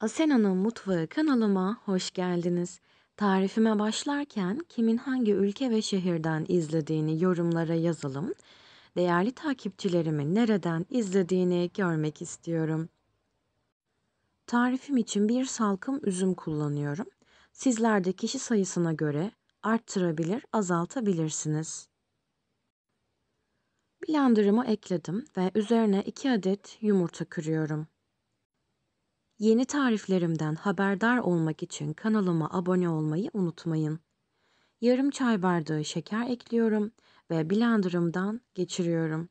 Asena'nın Mutfağı kanalıma hoş geldiniz. Tarifime başlarken kimin hangi ülke ve şehirden izlediğini yorumlara yazalım. Değerli takipçilerimi nereden izlediğini görmek istiyorum. Tarifim için bir salkım üzüm kullanıyorum. Sizler de kişi sayısına göre arttırabilir, azaltabilirsiniz. Blenderımı ekledim ve üzerine 2 adet yumurta kırıyorum. Yeni tariflerimden haberdar olmak için kanalıma abone olmayı unutmayın. Yarım çay bardağı şeker ekliyorum ve blenderımdan geçiriyorum.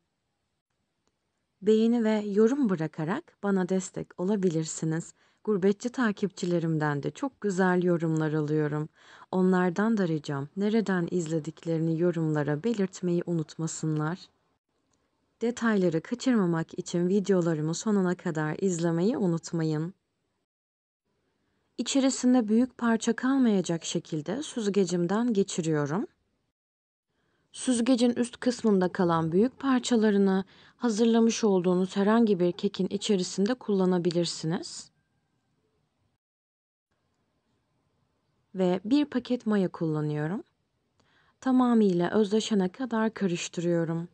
Beğeni ve yorum bırakarak bana destek olabilirsiniz. Gurbetçi takipçilerimden de çok güzel yorumlar alıyorum. Onlardan da ricam nereden izlediklerini yorumlara belirtmeyi unutmasınlar. Detayları kaçırmamak için videolarımı sonuna kadar izlemeyi unutmayın. İçerisinde büyük parça kalmayacak şekilde süzgecimden geçiriyorum. Süzgecin üst kısmında kalan büyük parçalarını hazırlamış olduğunuz herhangi bir kekin içerisinde kullanabilirsiniz. Ve bir paket maya kullanıyorum. Tamamıyla özleşene kadar karıştırıyorum.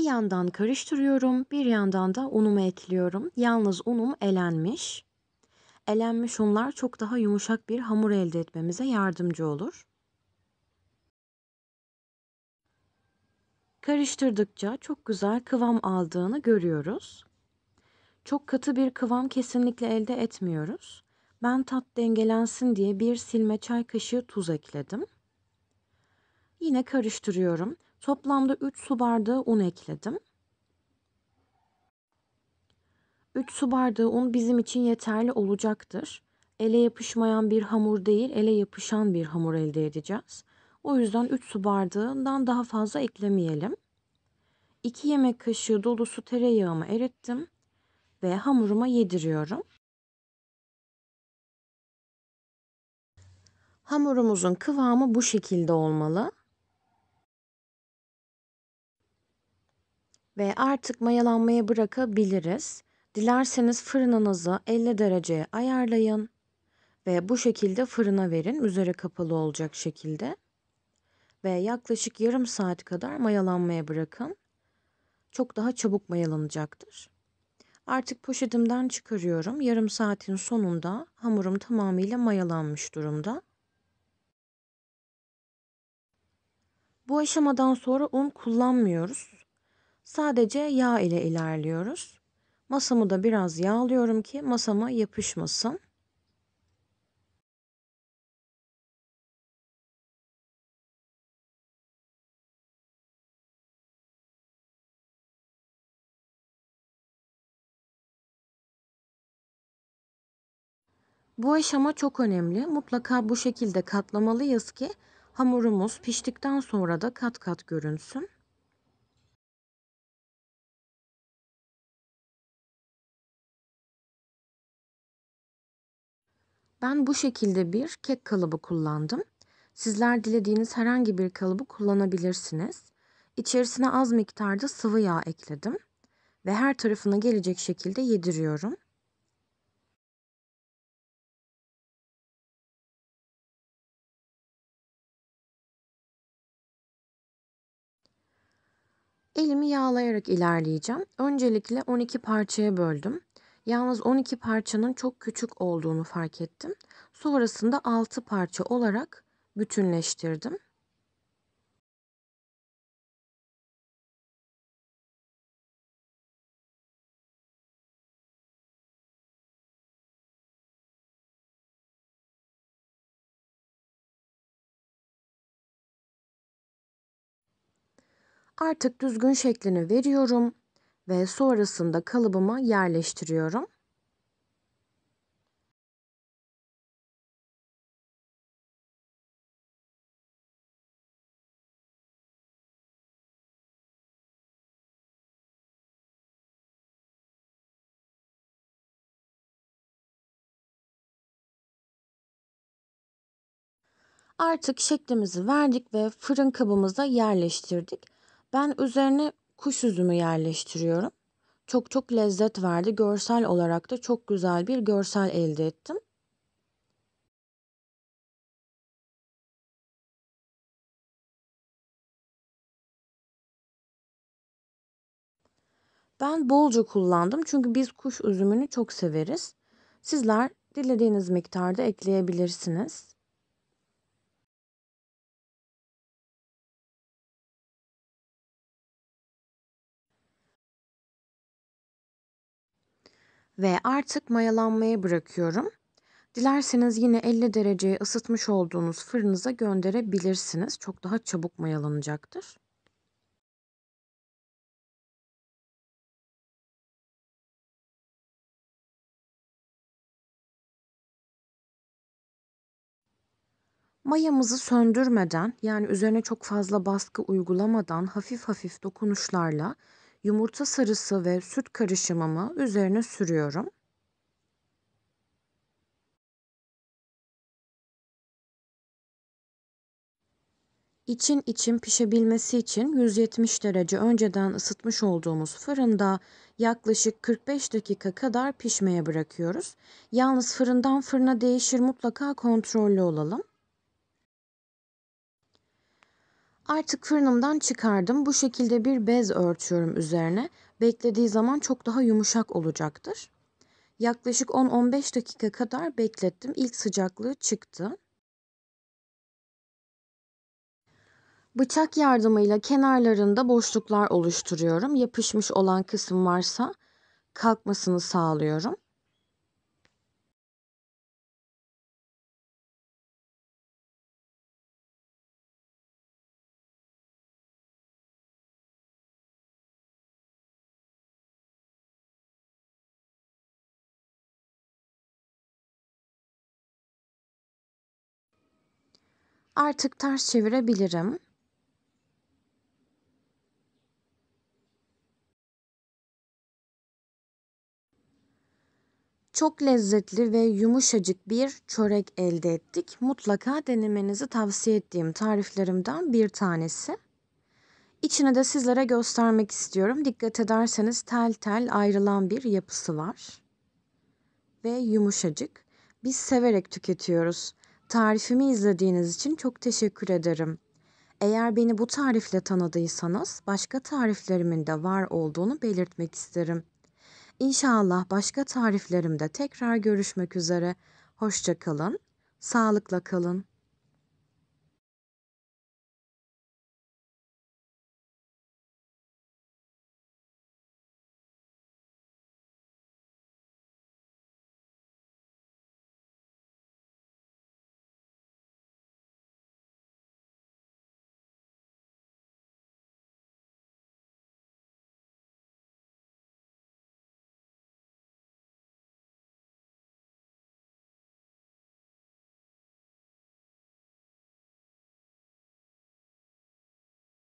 Bir yandan karıştırıyorum, bir yandan da unumu ekliyorum. Yalnız unum elenmiş. Elenmiş unlar çok daha yumuşak bir hamur elde etmemize yardımcı olur. Karıştırdıkça çok güzel kıvam aldığını görüyoruz. Çok katı bir kıvam kesinlikle elde etmiyoruz. Ben tat dengelensin diye bir silme çay kaşığı tuz ekledim. Yine karıştırıyorum. Toplamda 3 su bardağı un ekledim. 3 su bardağı un bizim için yeterli olacaktır. Ele yapışmayan bir hamur değil, ele yapışan bir hamur elde edeceğiz. O yüzden 3 su bardağından daha fazla eklemeyelim. 2 yemek kaşığı dolusu tereyağımı erittim ve hamuruma yediriyorum. Hamurumuzun kıvamı bu şekilde olmalı. ve artık mayalanmaya bırakabiliriz. Dilerseniz fırınınızı 50 dereceye ayarlayın ve bu şekilde fırına verin. Üzeri kapalı olacak şekilde. Ve yaklaşık yarım saat kadar mayalanmaya bırakın. Çok daha çabuk mayalanacaktır. Artık poşetimden çıkarıyorum. Yarım saatin sonunda hamurum tamamıyla mayalanmış durumda. Bu aşamadan sonra un kullanmıyoruz. Sadece yağ ile ilerliyoruz. Masamı da biraz yağlıyorum ki masama yapışmasın. Bu aşama çok önemli. Mutlaka bu şekilde katlamalıyız ki hamurumuz piştikten sonra da kat kat görünsün. Ben bu şekilde bir kek kalıbı kullandım. Sizler dilediğiniz herhangi bir kalıbı kullanabilirsiniz. İçerisine az miktarda sıvı yağ ekledim ve her tarafına gelecek şekilde yediriyorum. Elimi yağlayarak ilerleyeceğim. Öncelikle 12 parçaya böldüm. Yalnız 12 parçanın çok küçük olduğunu fark ettim. Sonrasında 6 parça olarak bütünleştirdim. Artık düzgün şeklini veriyorum ve sonrasında kalıbıma yerleştiriyorum. Artık şeklimizi verdik ve fırın kabımıza yerleştirdik. Ben üzerine kuş üzümü yerleştiriyorum. Çok çok lezzet verdi. Görsel olarak da çok güzel bir görsel elde ettim. Ben bolca kullandım çünkü biz kuş üzümünü çok severiz. Sizler dilediğiniz miktarda ekleyebilirsiniz. ve artık mayalanmaya bırakıyorum. Dilerseniz yine 50 dereceye ısıtmış olduğunuz fırınıza gönderebilirsiniz. Çok daha çabuk mayalanacaktır. Mayamızı söndürmeden yani üzerine çok fazla baskı uygulamadan hafif hafif dokunuşlarla yumurta sarısı ve süt karışımımı üzerine sürüyorum. İçin için pişebilmesi için 170 derece önceden ısıtmış olduğumuz fırında yaklaşık 45 dakika kadar pişmeye bırakıyoruz. Yalnız fırından fırına değişir mutlaka kontrollü olalım. Artık fırınımdan çıkardım. Bu şekilde bir bez örtüyorum üzerine. Beklediği zaman çok daha yumuşak olacaktır. Yaklaşık 10-15 dakika kadar beklettim. İlk sıcaklığı çıktı. Bıçak yardımıyla kenarlarında boşluklar oluşturuyorum. Yapışmış olan kısım varsa kalkmasını sağlıyorum. artık ters çevirebilirim. Çok lezzetli ve yumuşacık bir çörek elde ettik. Mutlaka denemenizi tavsiye ettiğim tariflerimden bir tanesi. İçine de sizlere göstermek istiyorum. Dikkat ederseniz tel tel ayrılan bir yapısı var. Ve yumuşacık. Biz severek tüketiyoruz. Tarifimi izlediğiniz için çok teşekkür ederim. Eğer beni bu tarifle tanıdıysanız başka tariflerimin de var olduğunu belirtmek isterim. İnşallah başka tariflerimde tekrar görüşmek üzere. Hoşçakalın, sağlıkla kalın.